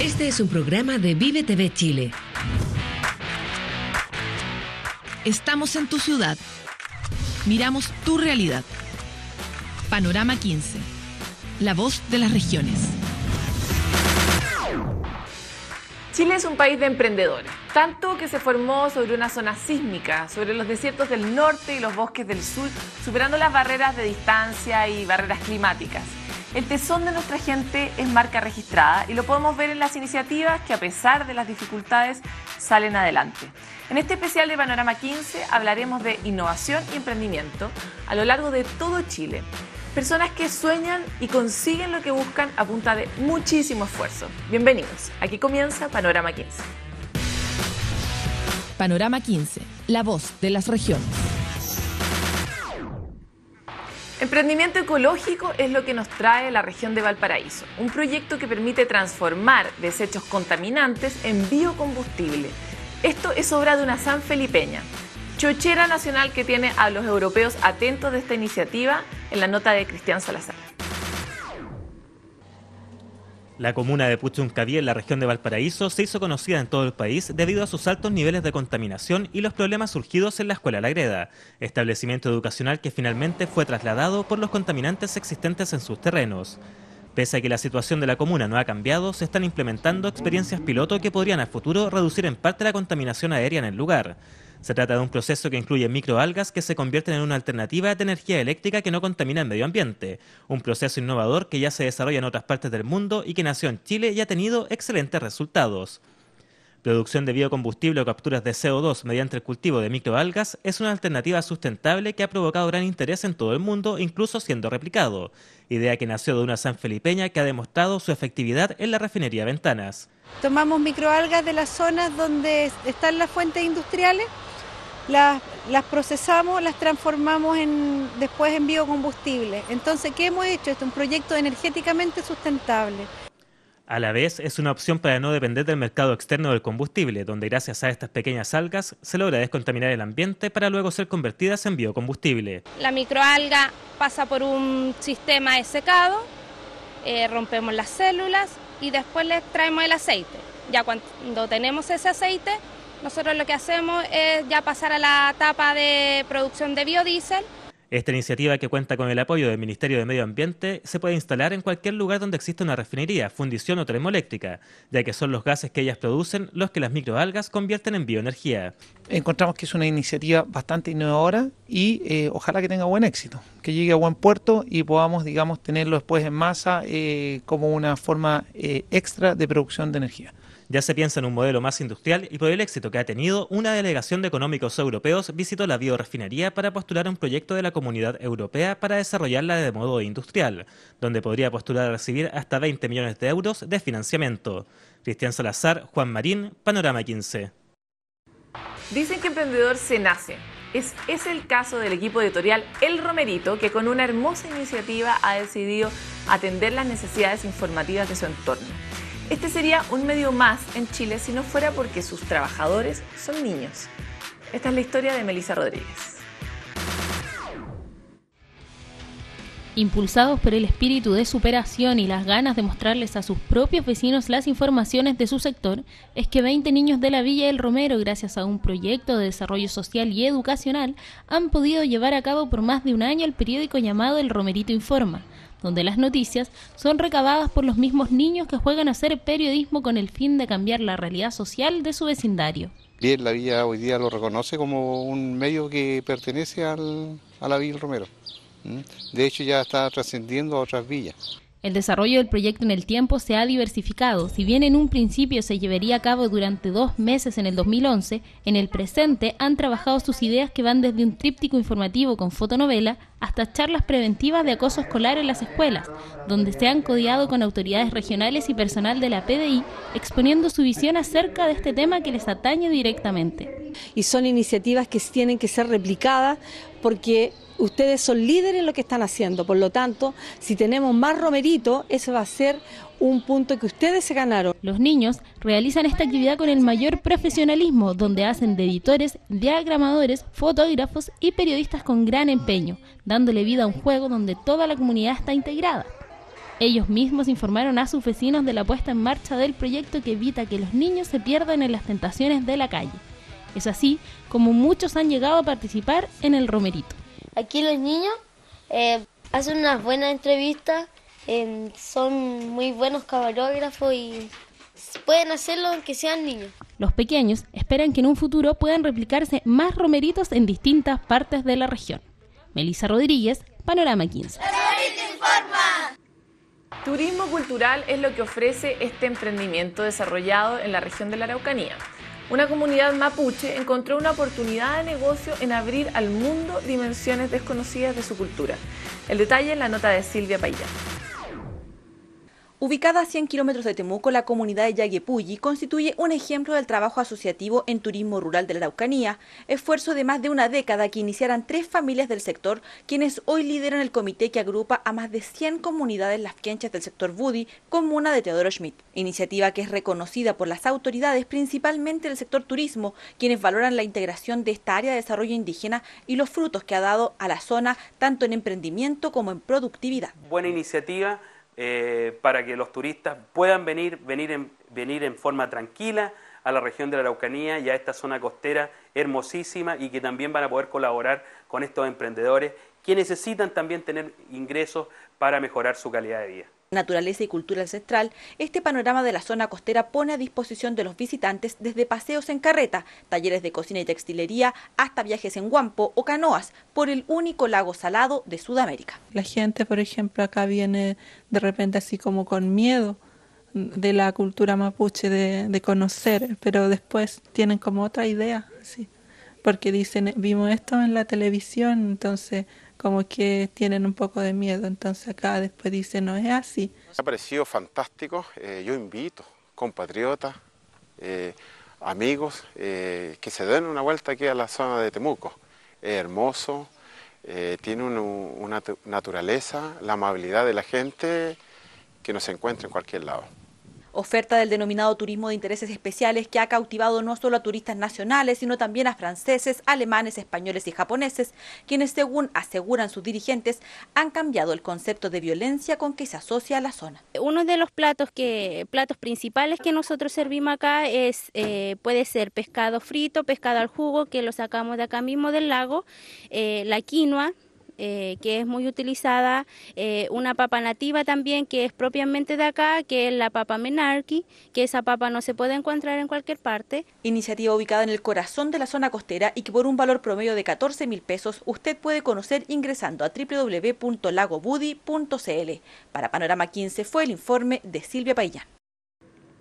Este es un programa de Vive TV Chile. Estamos en tu ciudad. Miramos tu realidad. Panorama 15. La voz de las regiones. Chile es un país de emprendedores, tanto que se formó sobre una zona sísmica, sobre los desiertos del norte y los bosques del sur, superando las barreras de distancia y barreras climáticas. El tesón de nuestra gente es marca registrada y lo podemos ver en las iniciativas que a pesar de las dificultades salen adelante. En este especial de Panorama 15 hablaremos de innovación y emprendimiento a lo largo de todo Chile. Personas que sueñan y consiguen lo que buscan a punta de muchísimo esfuerzo. Bienvenidos, aquí comienza Panorama 15. Panorama 15, la voz de las regiones. Emprendimiento ecológico es lo que nos trae la región de Valparaíso, un proyecto que permite transformar desechos contaminantes en biocombustible. Esto es obra de una Felipeña, chochera nacional que tiene a los europeos atentos de esta iniciativa en la nota de Cristian Salazar. La comuna de Puchuncaví, en la región de Valparaíso, se hizo conocida en todo el país debido a sus altos niveles de contaminación y los problemas surgidos en la Escuela La Greda, establecimiento educacional que finalmente fue trasladado por los contaminantes existentes en sus terrenos. Pese a que la situación de la comuna no ha cambiado, se están implementando experiencias piloto que podrían a futuro reducir en parte la contaminación aérea en el lugar. Se trata de un proceso que incluye microalgas que se convierten en una alternativa de energía eléctrica que no contamina el medio ambiente. Un proceso innovador que ya se desarrolla en otras partes del mundo y que nació en Chile y ha tenido excelentes resultados. Producción de biocombustible o capturas de CO2 mediante el cultivo de microalgas es una alternativa sustentable que ha provocado gran interés en todo el mundo, incluso siendo replicado. Idea que nació de una sanfelipeña que ha demostrado su efectividad en la refinería Ventanas. Tomamos microalgas de las zonas donde están las fuentes industriales las, procesamos, las transformamos después en biocombustible. Entonces, ¿qué hemos hecho? es un proyecto energéticamente sustentable. A la vez, es una opción para no depender del mercado externo del combustible, donde gracias a estas pequeñas algas se logra descontaminar el ambiente para luego ser convertidas en biocombustible. La microalga pasa por un sistema de secado, eh, rompemos las células y después le extraemos el aceite. Ya cuando tenemos ese aceite, nosotros lo que hacemos es ya pasar a la etapa de producción de biodiesel. Esta iniciativa que cuenta con el apoyo del Ministerio de Medio Ambiente se puede instalar en cualquier lugar donde exista una refinería, fundición o termoeléctrica, ya que son los gases que ellas producen los que las microalgas convierten en bioenergía. Encontramos que es una iniciativa bastante innovadora y eh, ojalá que tenga buen éxito, que llegue a buen puerto y podamos, digamos, tenerlo después en masa eh, como una forma eh, extra de producción de energía. Ya se piensa en un modelo más industrial y por el éxito que ha tenido, una delegación de económicos europeos visitó la biorefinería para postular un proyecto de la Comunidad Europea para desarrollarla de modo industrial, donde podría postular a recibir hasta 20 millones de euros de financiamiento. Cristian Salazar, Juan Marín, Panorama 15. Dicen que emprendedor se nace. Es, es, el caso del equipo editorial El Romerito, que con una hermosa iniciativa ha decidido atender las necesidades informativas de su entorno. Este sería un medio más en Chile si no fuera porque sus trabajadores son niños. Esta es la historia de Melissa Rodríguez. impulsados por el espíritu de superación y las ganas de mostrarles a sus propios vecinos las informaciones de su sector, es que 20 niños de la Villa del Romero, gracias a un proyecto de desarrollo social y educacional, han podido llevar a cabo por más de un año el periódico llamado El Romerito Informa, donde las noticias son recabadas por los mismos niños que juegan a hacer periodismo con el fin de cambiar la realidad social de su vecindario. Bien, la Villa hoy día lo reconoce como un medio que pertenece al, a la Villa del Romero. Mm. De hecho, ya está trascendiendo a otras villas. El desarrollo del proyecto en el tiempo se ha diversificado. Si bien en un principio se llevaría a cabo durante dos meses en el 2011, en el presente han trabajado sus ideas que van desde un tríptico informativo con fotonovela hasta charlas preventivas de acoso escolar en las escuelas, donde se han codiado con autoridades regionales y personal de la PDI, exponiendo su visión acerca de este tema que les atañe directamente. Y son iniciativas que tienen que ser replicadas porque ustedes son líderes en lo que están haciendo, por lo tanto, si tenemos más romerito, ese va a ser un punto que ustedes se ganaron. Los niños realizan esta actividad con el mayor profesionalismo, donde hacen de editores, diagramadores, fotógrafos y periodistas con gran empeño, dándole vida a un juego donde toda la comunidad está integrada. Ellos mismos informaron a sus vecinos de la puesta en marcha del proyecto que evita que los niños se pierdan en las tentaciones de la calle. Es así como muchos han llegado a participar en el romerito. Aquí los niños eh, hacen unas buenas entrevistas, eh, son muy buenos camarógrafos y pueden hacerlo aunque sean niños. Los pequeños esperan que en un futuro puedan replicarse más romeritos en distintas partes de la región. Melissa Rodríguez, Panorama 15. Turismo cultural es lo que ofrece este emprendimiento desarrollado en la región de la Araucanía una comunidad mapuche encontró una oportunidad de negocio en abrir al mundo dimensiones desconocidas de su cultura. El detalle en la nota de Silvia Payán. Ubicada a 100 kilómetros de Temuco, la comunidad de Yaguepulli constituye un ejemplo del trabajo asociativo en turismo rural de la Araucanía, esfuerzo de más de una década que iniciaron tres familias del sector, quienes hoy lideran el comité que agrupa a más de 100 comunidades las del sector Budi, comuna de Teodoro Schmidt. Iniciativa que es reconocida por las autoridades, principalmente del sector turismo, quienes valoran la integración de esta área de desarrollo indígena y los frutos que ha dado a la zona, tanto en emprendimiento como en productividad. Buena iniciativa eh, para que los turistas puedan venir, venir en, venir en forma tranquila a la región de la Araucanía y a esta zona costera hermosísima y que también van a poder colaborar con estos emprendedores que necesitan también tener ingresos para mejorar su calidad de vida naturaleza y cultura ancestral, este panorama de la zona costera pone a disposición de los visitantes desde paseos en carreta, talleres de cocina y textilería, hasta viajes en guampo o canoas por el único lago salado de Sudamérica. La gente, por ejemplo, acá viene de repente así como con miedo de la cultura mapuche de, conocer, pero después tienen como otra idea, ¿sí? porque dicen, eh, vimos esto en la televisión, entonces como que tienen un poco de miedo. Entonces acá después dice, no es así. ha parecido fantástico. Eh, yo invito compatriotas, eh, amigos, eh, que se den una vuelta aquí a la zona de Temuco. Es hermoso, tiene una naturaleza, la amabilidad de la gente que no se encuentra en cualquier lado oferta del denominado turismo de intereses especiales que ha cautivado no solo a turistas nacionales, sino también a franceses, alemanes, españoles y japoneses, quienes según aseguran sus dirigentes han cambiado el concepto de violencia con que se asocia a la zona. Uno de los platos platos principales que nosotros servimos acá es eh, puede ser pescado frito, pescado al jugo que lo sacamos de acá mismo del lago, eh, la quinoa eh, que es muy utilizada, eh, una papa nativa también que es propiamente de acá, que es la papa menarqui, que esa papa no se puede encontrar en cualquier parte. Iniciativa ubicada en el corazón de la zona costera y que por un valor promedio de 14 mil pesos usted puede conocer ingresando a www.lagobudi.cl. Para Panorama 15 fue el informe de Silvia Paillán.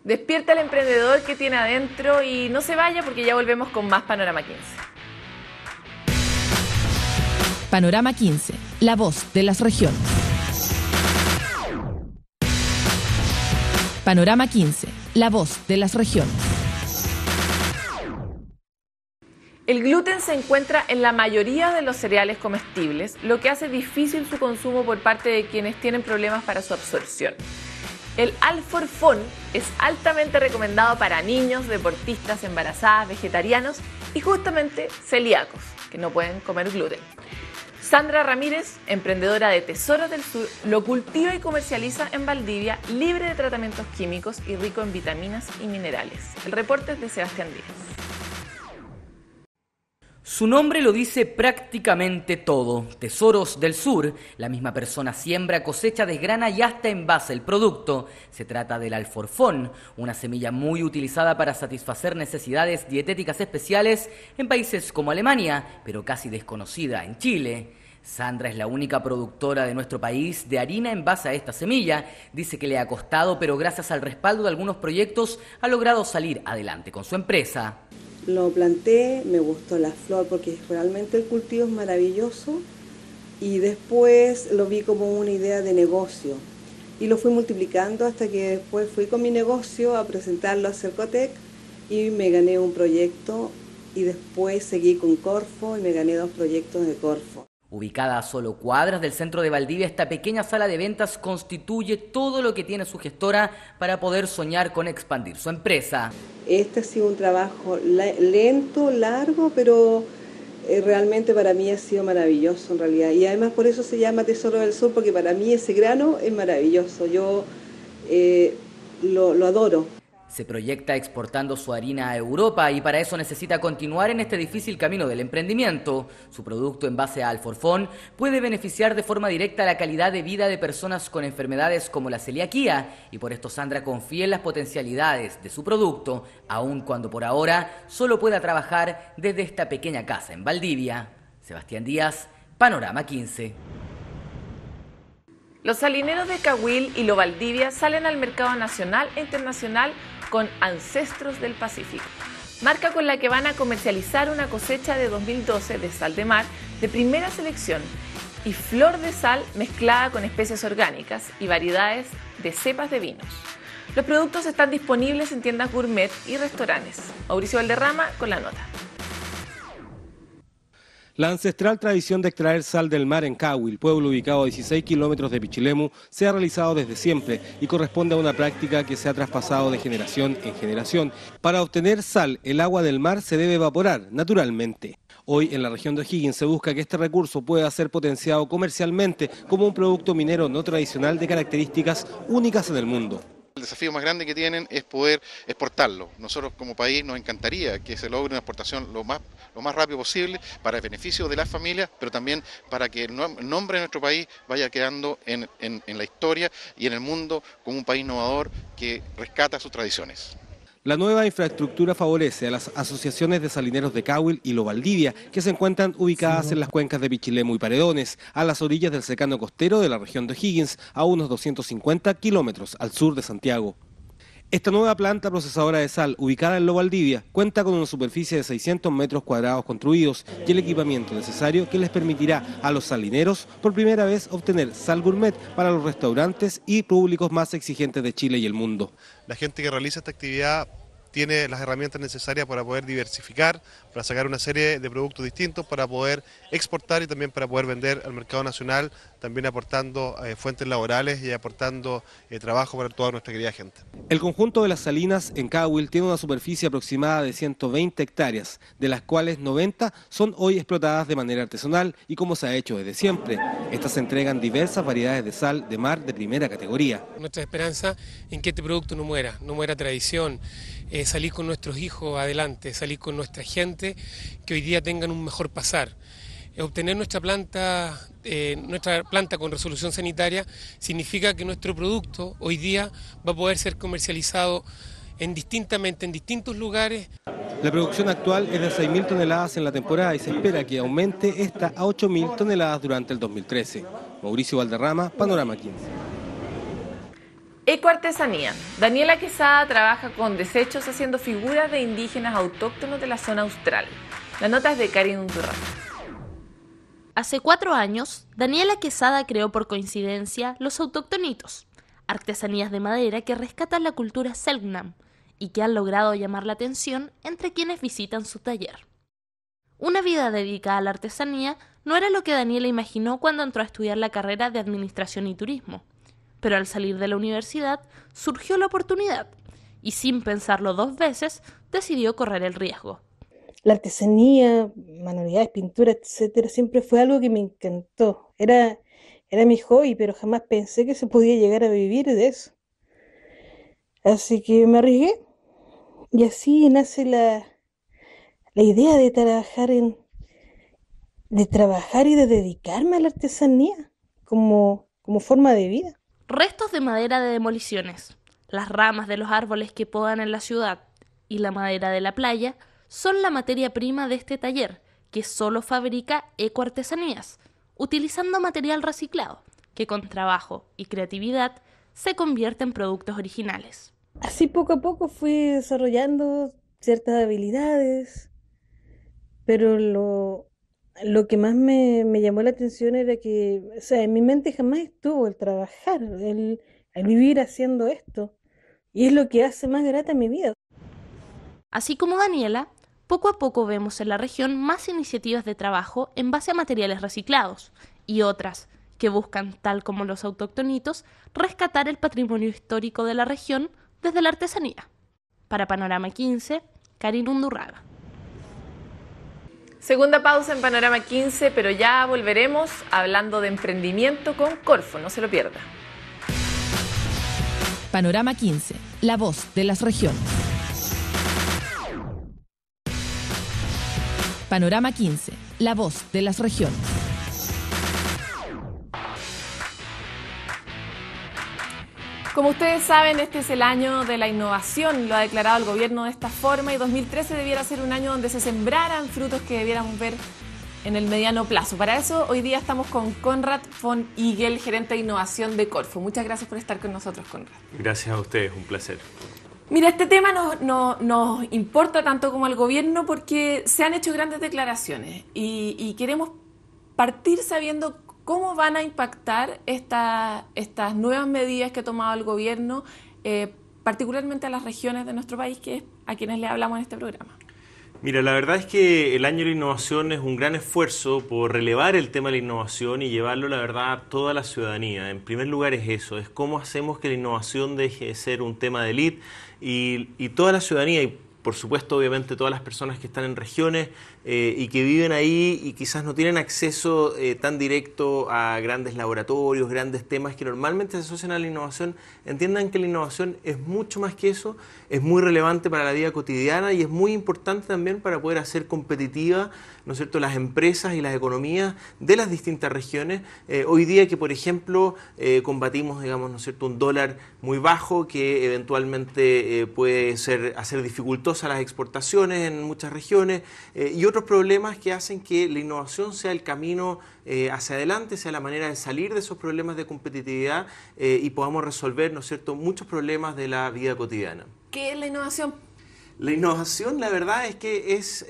Despierta al emprendedor que tiene adentro y no se vaya porque ya volvemos con más Panorama 15. Panorama 15, la voz de las regiones. Panorama 15, la voz de las regiones. El gluten se encuentra en la mayoría de los cereales comestibles, lo que hace difícil su consumo por parte de quienes tienen problemas para su absorción. El alforfón es altamente recomendado para niños, deportistas, embarazadas, vegetarianos y justamente celíacos, que no pueden comer gluten. Sandra Ramírez, emprendedora de Tesoros del Sur, lo cultiva y comercializa en Valdivia, libre de tratamientos químicos y rico en vitaminas y minerales. El reporte es de Sebastián Díaz. Su nombre lo dice prácticamente todo. Tesoros del Sur, la misma persona siembra, cosecha, desgrana y hasta envasa el producto. Se trata del alforfón, una semilla muy utilizada para satisfacer necesidades dietéticas especiales en países como Alemania, pero casi desconocida en Chile. Sandra es la única productora de nuestro país de harina en base a esta semilla. Dice que le ha costado, pero gracias al respaldo de algunos proyectos ha logrado salir adelante con su empresa lo planté, me gustó la flor porque realmente el cultivo es maravilloso y después lo vi como una idea de negocio y lo fui multiplicando hasta que después fui con mi negocio a presentarlo a Cercotec y me gané un proyecto y después seguí con Corfo y me gané dos proyectos de Corfo. Ubicada a solo cuadras del centro de Valdivia, esta pequeña sala de ventas constituye todo lo que tiene su gestora para poder soñar con expandir su empresa. Este ha sido un trabajo lento, largo, pero eh, realmente para mí ha sido maravilloso en realidad. Y además por eso se llama Tesoro del Sol, porque para mí ese grano es maravilloso. Yo eh, lo adoro. Se proyecta exportando su harina a Europa y para eso necesita continuar en este difícil camino del emprendimiento. Su producto en base a alforfón puede beneficiar de forma directa la calidad de vida de personas con enfermedades como la celiaquía y por esto Sandra confía en las potencialidades de su producto, aun cuando por ahora solo pueda trabajar desde esta pequeña casa en Valdivia. Sebastián Díaz, Panorama 15. Los salineros de Cahuil y Lo Valdivia salen al mercado nacional e internacional con Ancestros del Pacífico, marca con la que van a comercializar una cosecha de 2012 de sal de mar de primera selección y flor de sal mezclada con especies orgánicas y variedades de cepas de vinos. Los productos están disponibles en tiendas gourmet y restaurantes. Mauricio Valderrama con la nota. La ancestral tradición de extraer sal del mar en Cahuil, pueblo ubicado a 16 kilómetros de Pichilemu, se ha realizado desde siempre y corresponde a una práctica que se ha traspasado de generación en generación. Para obtener sal, el agua del mar se debe evaporar, naturalmente. Hoy en la región de O'Higgins se busca que este recurso pueda ser potenciado comercialmente como un producto minero no tradicional de características únicas en el mundo el desafío más grande que tienen es poder exportarlo. Nosotros como país nos encantaría que se logre una exportación lo más, lo más rápido posible para el beneficio de las familias, pero también para que el nombre de nuestro país vaya quedando en, en la historia y en el mundo como un país innovador que rescata sus tradiciones. La nueva infraestructura favorece a las asociaciones de salineros de Cahuil y Lobaldivia, que se encuentran ubicadas en las cuencas de Pichilemo y Paredones, a las orillas del secano costero de la región de Higgins, a unos 250 kilómetros al sur de Santiago. Esta nueva planta procesadora de sal, ubicada en Lo Valdivia, cuenta con una superficie de 600 metros cuadrados construidos y el equipamiento necesario que les permitirá a los salineros por primera vez obtener sal gourmet para los restaurantes y públicos más exigentes de Chile y el mundo. La gente que realiza esta actividad tiene las herramientas necesarias para poder diversificar, para sacar una serie de productos distintos, para poder exportar y también para poder vender al mercado nacional también aportando eh, fuentes laborales y aportando eh, trabajo para toda nuestra querida gente. El conjunto de las salinas en Cahuil tiene una superficie aproximada de 120 hectáreas, de las cuales 90 son hoy explotadas de manera artesanal y como se ha hecho desde siempre. Estas entregan diversas variedades de sal de mar de primera categoría. Nuestra esperanza en que este producto no muera, no muera tradición, eh, salir con nuestros hijos adelante, salir con nuestra gente, que hoy día tengan un mejor pasar. Eh, obtener nuestra planta, eh, nuestra planta con resolución sanitaria significa que nuestro producto hoy día va a poder ser comercializado en distintamente en distintos lugares. La producción actual es de 6.000 toneladas en la temporada y se espera que aumente esta a 8.000 toneladas durante el 2013. Mauricio Valderrama, Panorama 15. Ecoartesanía. Daniela Quesada trabaja con desechos haciendo figuras de indígenas autóctonos de la zona austral. La nota es de Karin Unturraza. Hace cuatro años, Daniela Quesada creó por coincidencia Los Autóctonitos, artesanías de madera que rescatan la cultura Selknam y que han logrado llamar la atención entre quienes visitan su taller. Una vida dedicada a la artesanía no era lo que Daniela imaginó cuando entró a estudiar la carrera de Administración y Turismo, pero al salir de la universidad surgió la oportunidad y sin pensarlo dos veces decidió correr el riesgo la artesanía, manualidades, pintura, etcétera, siempre fue algo que me encantó. Era, era mi hobby, pero jamás pensé que se podía llegar a vivir de eso. Así que me arriesgué y así nace la, la idea de trabajar en de trabajar y de dedicarme a la artesanía como, como forma de vida. Restos de madera de demoliciones, las ramas de los árboles que podan en la ciudad y la madera de la playa son la materia prima de este taller, que solo fabrica ecoartesanías, utilizando material reciclado, que con trabajo y creatividad se convierte en productos originales. Así poco a poco fui desarrollando ciertas habilidades, pero lo, que más me, llamó la atención era que, o sea, en mi mente jamás estuvo el trabajar, el vivir haciendo esto, y es lo que hace más grata mi vida. Así como Daniela, poco a poco vemos en la región más iniciativas de trabajo en base a materiales reciclados y otras que buscan, tal como los autoctonitos, rescatar el patrimonio histórico de la región desde la artesanía. Para Panorama 15, Karin Undurraga. Segunda pausa en Panorama 15, pero ya volveremos hablando de emprendimiento con Corfo, no se lo pierda. Panorama 15, la voz de las regiones. Panorama 15, la voz de las regiones. Como ustedes saben, este es el año de la innovación, lo ha declarado el gobierno de esta forma y 2013 debiera ser un año donde se sembraran frutos que debiéramos ver en el mediano plazo. Para eso hoy día estamos con Conrad von Igel, gerente de innovación de Corfo. Muchas gracias por estar con nosotros, Conrad. Gracias a ustedes, un placer. Mira, este tema nos, importa tanto como al gobierno porque se han hecho grandes declaraciones y, queremos partir sabiendo cómo van a impactar estas nuevas medidas que ha tomado el gobierno, eh, particularmente a las regiones de nuestro país, que es a quienes le hablamos en este programa. Mira, la verdad es que el año de la innovación es un gran esfuerzo por relevar el tema de la innovación y llevarlo, la verdad, a toda la ciudadanía. En primer lugar es eso, es cómo hacemos que la innovación deje de ser un tema de élite y, y toda la ciudadanía, por supuesto, obviamente, todas las personas que están en regiones eh, y que viven ahí y quizás no tienen acceso eh, tan directo a grandes laboratorios, grandes temas que normalmente se asocian a la innovación, entiendan que la innovación es mucho más que eso, es muy relevante para la vida cotidiana y es muy importante también para poder hacer competitiva, ¿no es cierto?, las empresas y las economías de las distintas regiones. Eh, hoy día que, por ejemplo, combatimos, digamos, ¿no es un dólar muy bajo que eventualmente puede ser, hacer dificultad a las exportaciones en muchas regiones eh, y otros problemas que hacen que la innovación sea el camino eh, hacia adelante, sea la manera de salir de esos problemas de competitividad eh, y podamos resolver, ¿no es cierto?, muchos problemas de la vida cotidiana. ¿Qué es la innovación? La innovación, la verdad, es que es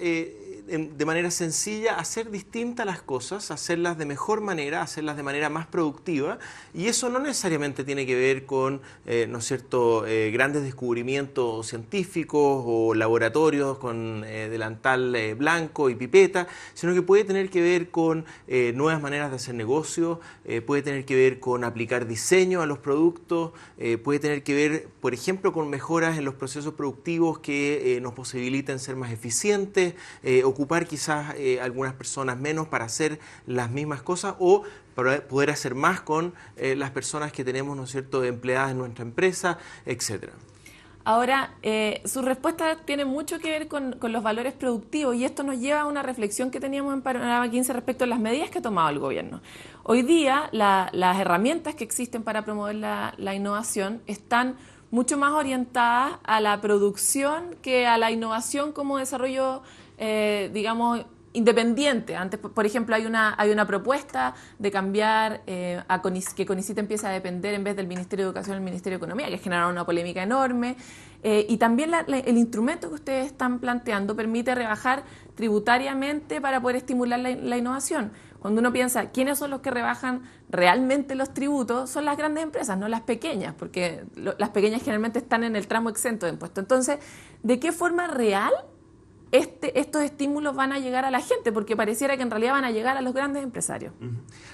de manera sencilla, hacer distintas las cosas, hacerlas de mejor manera, hacerlas de manera más productiva, y eso no necesariamente tiene que ver con, eh, ¿no es cierto?, eh, grandes descubrimientos científicos o laboratorios con eh, delantal blanco y pipeta, sino que puede tener que ver con nuevas maneras de hacer negocio, puede tener que ver con aplicar diseño a los productos, puede tener que ver, por ejemplo, con mejoras en los procesos productivos que nos posibiliten ser más eficientes, ocupar quizás eh, algunas personas menos para hacer las mismas cosas o para poder hacer más con eh, las personas que tenemos, ¿no es cierto?, empleadas en nuestra empresa, etcétera. Ahora, eh, su respuesta tiene mucho que ver con, los valores productivos y esto nos lleva a una reflexión que teníamos en Panorama 15 respecto a las medidas que ha tomado el gobierno. Hoy día, las herramientas que existen para promover la, la innovación están mucho más orientadas a la producción que a la innovación como desarrollo eh, digamos, independiente. Antes, por ejemplo, hay una, hay una propuesta de cambiar eh, a que CONICIT empiece a depender en vez del Ministerio de Educación del Ministerio de Economía, que generaron una polémica enorme. Eh, y también el instrumento que ustedes están planteando permite rebajar tributariamente para poder estimular la, innovación. Cuando uno piensa quiénes son los que rebajan realmente los tributos, son las grandes empresas, no las pequeñas, porque las pequeñas generalmente están en el tramo exento de impuestos. Entonces, ¿de qué forma real este, estos estímulos van a llegar a la gente, porque pareciera que en realidad van a llegar a los grandes empresarios.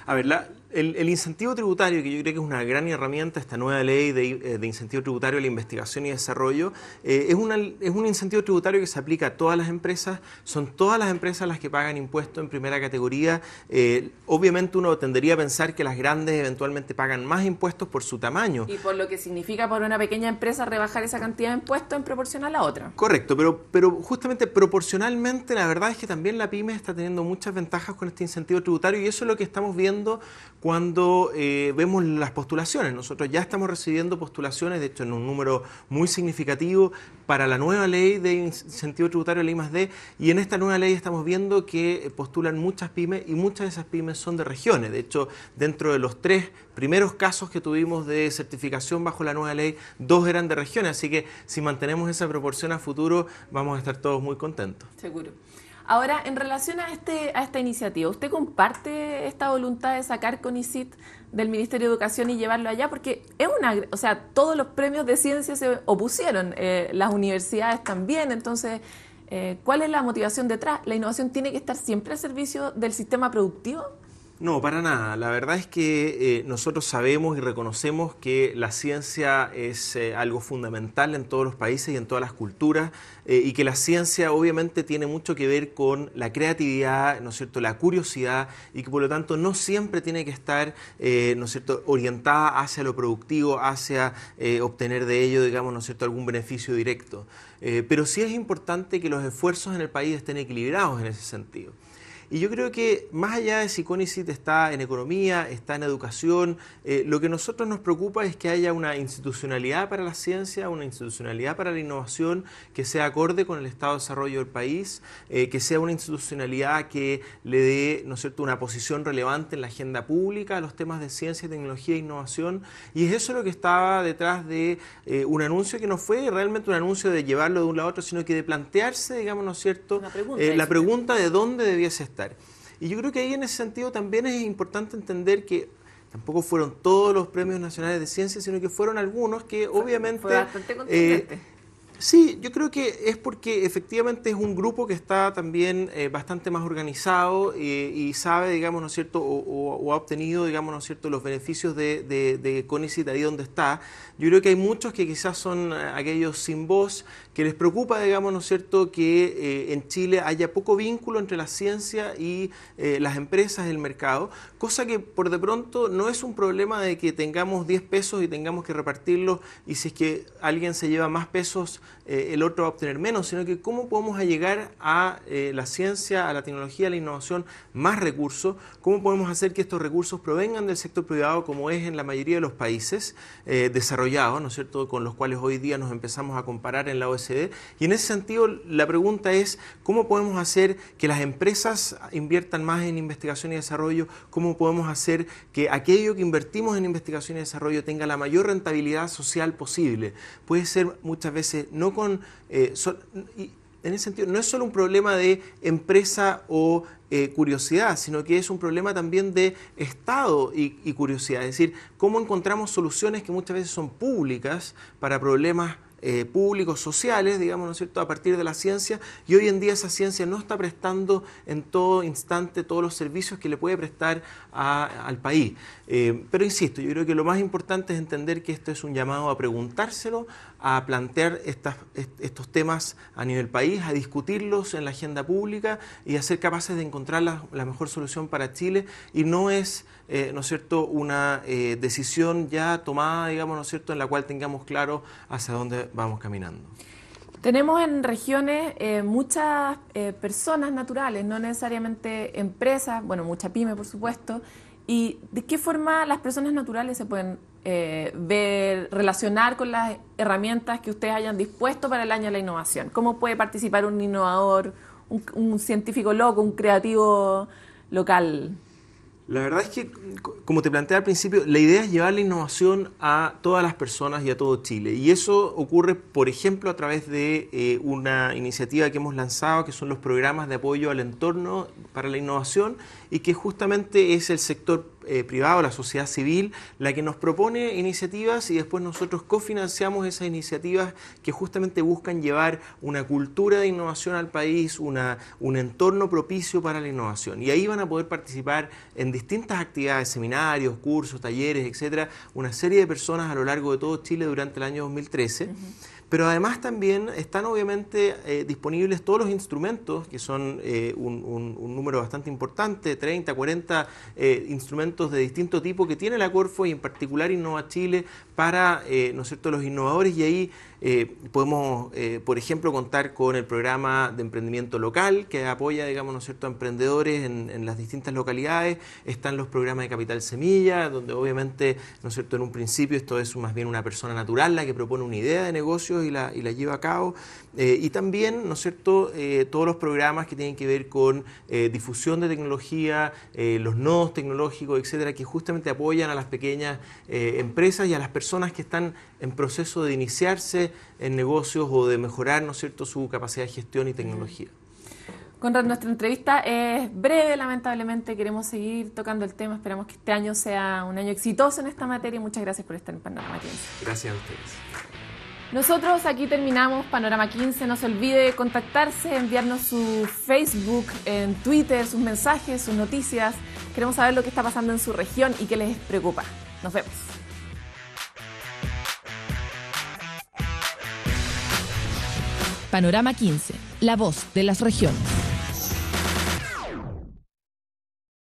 A ver, la, el, incentivo tributario, que yo creo que es una gran herramienta, esta nueva ley de, eh, incentivo tributario a la investigación y desarrollo, eh, es, una, es un incentivo tributario que se aplica a todas las empresas, son todas las empresas las que pagan impuestos en primera categoría. Eh, obviamente uno tendería a pensar que las grandes eventualmente pagan más impuestos por su tamaño. Y por lo que significa para una pequeña empresa rebajar esa cantidad de impuestos en proporción a la otra. Correcto, pero, pero justamente proporcionalmente la verdad es que también la pyme está teniendo muchas ventajas con este incentivo tributario y eso es lo que estamos viendo cuando eh, vemos las postulaciones. Nosotros ya estamos recibiendo postulaciones, de hecho en un número muy significativo, para la nueva ley de incentivo tributario, la más D, y en esta nueva ley estamos viendo que postulan muchas pymes y muchas de esas pymes son de regiones. De hecho, dentro de los tres primeros casos que tuvimos de certificación bajo la nueva ley, dos eran de regiones, así que si mantenemos esa proporción a futuro, vamos a estar todos muy contentos. Seguro. Ahora, en relación a, este, a esta iniciativa, ¿usted comparte esta voluntad de sacar CONICIT del Ministerio de Educación y llevarlo allá? Porque es una, o sea, todos los premios de ciencia se opusieron, eh, las universidades también, entonces, eh, ¿cuál es la motivación detrás? ¿La innovación tiene que estar siempre al servicio del sistema productivo? No, para nada. La verdad es que eh, nosotros sabemos y reconocemos que la ciencia es eh, algo fundamental en todos los países y en todas las culturas eh, y que la ciencia obviamente tiene mucho que ver con la creatividad, ¿no es cierto?, la curiosidad y que por lo tanto no siempre tiene que estar, orientada hacia lo productivo, hacia obtener de ello, ¿no es cierto?, algún beneficio directo. pero sí es importante que los esfuerzos en el país estén equilibrados en ese sentido. Y yo creo que más allá de si Cónicit está en economía, está en educación. Eh, lo que a nosotros nos preocupa es que haya una institucionalidad para la ciencia, una institucionalidad para la innovación que sea acorde con el estado de desarrollo del país, eh, que sea una institucionalidad que le dé ¿no cierto? una posición relevante en la agenda pública a los temas de ciencia, tecnología e innovación. Y es eso lo que estaba detrás de eh, un anuncio que no fue realmente un anuncio de llevarlo de un lado a otro, sino que de plantearse, digamos, ¿no cierto?, la pregunta de dónde debiese estar y yo creo que ahí en ese sentido también es importante entender que tampoco fueron todos los premios nacionales de ciencia, sino que fueron algunos que obviamente... Eh, Sí, yo creo que es porque efectivamente es un grupo que está también eh, bastante más organizado eh, y sabe, digamos, ¿no es cierto?, o, ha obtenido, digamos, ¿no es cierto?, los beneficios de, de, CONICIT ahí donde está. Yo creo que hay muchos que quizás son eh, aquellos sin voz, que les preocupa, digamos, ¿no es cierto?, que en Chile haya poco vínculo entre la ciencia y las empresas, el mercado, cosa que por de pronto no es un problema de que tengamos 10 pesos y tengamos que repartirlos y si es que alguien se lleva más pesos, eh, el otro va a obtener menos, sino que cómo podemos llegar a eh, la ciencia, a la tecnología, a la innovación, más recursos, cómo podemos hacer que estos recursos provengan del sector privado, como es en la mayoría de los países eh, desarrollados, ¿no es cierto?, con los cuales hoy día nos empezamos a comparar en la OSD. Y en ese sentido, la pregunta es, ¿cómo podemos hacer que las empresas inviertan más en investigación y desarrollo? ¿Cómo podemos hacer que aquello que invertimos en investigación y desarrollo tenga la mayor rentabilidad social posible? Puede ser muchas veces no con... Eh, en ese sentido, no es solo un problema de empresa o eh, curiosidad, sino que es un problema también de Estado y, curiosidad. Es decir, cómo encontramos soluciones que muchas veces son públicas para problemas eh, públicos, sociales, digamos, ¿no es cierto?, a partir de la ciencia, y hoy en día esa ciencia no está prestando en todo instante todos los servicios que le puede prestar al país. pero insisto, yo creo que lo más importante es entender que esto es un llamado a preguntárselo, a plantear estas, estos temas a nivel país, a discutirlos en la agenda pública y a ser capaces de encontrar la, mejor solución para Chile. Y no es, eh, ¿no es cierto?, una eh, decisión ya tomada, digamos, ¿no es cierto?, en la cual tengamos claro hacia dónde vamos caminando. Tenemos en regiones eh, muchas personas naturales, no necesariamente empresas, bueno, mucha pyme, por supuesto, ¿Y de qué forma las personas naturales se pueden eh, ver, relacionar con las herramientas que ustedes hayan dispuesto para el año de la innovación? ¿Cómo puede participar un innovador, un, científico loco, un creativo local? La verdad es que, como te planteé al principio, la idea es llevar la innovación a todas las personas y a todo Chile. Y eso ocurre, por ejemplo, a través de eh, una iniciativa que hemos lanzado, que son los programas de apoyo al entorno para la innovación y que justamente es el sector eh, privado, la sociedad civil, la que nos propone iniciativas y después nosotros cofinanciamos esas iniciativas que justamente buscan llevar una cultura de innovación al país, una, un entorno propicio para la innovación. Y ahí van a poder participar en distintas actividades, seminarios, cursos, talleres, etcétera, una serie de personas a lo largo de todo Chile durante el año 2013. Pero además también están obviamente eh, disponibles todos los instrumentos, que son eh, un, número bastante importante, 30, 40 eh, instrumentos de distinto tipo que tiene la Corfo y en particular Innova Chile para, ¿no cierto?, los innovadores y ahí eh, podemos, eh, por ejemplo, contar con el programa de emprendimiento local que apoya, digamos, ¿no cierto?, a emprendedores en, las distintas localidades. Están los programas de Capital Semilla, donde obviamente, ¿no es cierto?, en un principio esto es más bien una persona natural la que propone una idea de negocios y la, lleva a cabo. Eh, y también, ¿no es cierto?, todos los programas que tienen que ver con difusión de tecnología, los nodos tecnológicos, etcétera, que justamente apoyan a las pequeñas empresas y a las personas que están en proceso de iniciarse en negocios o de mejorar, ¿no es cierto?, su capacidad de gestión y tecnología. Conrad, nuestra entrevista es breve, lamentablemente queremos seguir tocando el tema, esperamos que este año sea un año exitoso en esta materia y muchas gracias por estar en Panorama 15. Gracias a ustedes. Nosotros aquí terminamos Panorama 15, no se olvide contactarse, enviarnos su Facebook, en Twitter, sus mensajes, sus noticias, queremos saber lo que está pasando en su región y qué les preocupa. Nos vemos. Panorama 15, la voz de las regiones.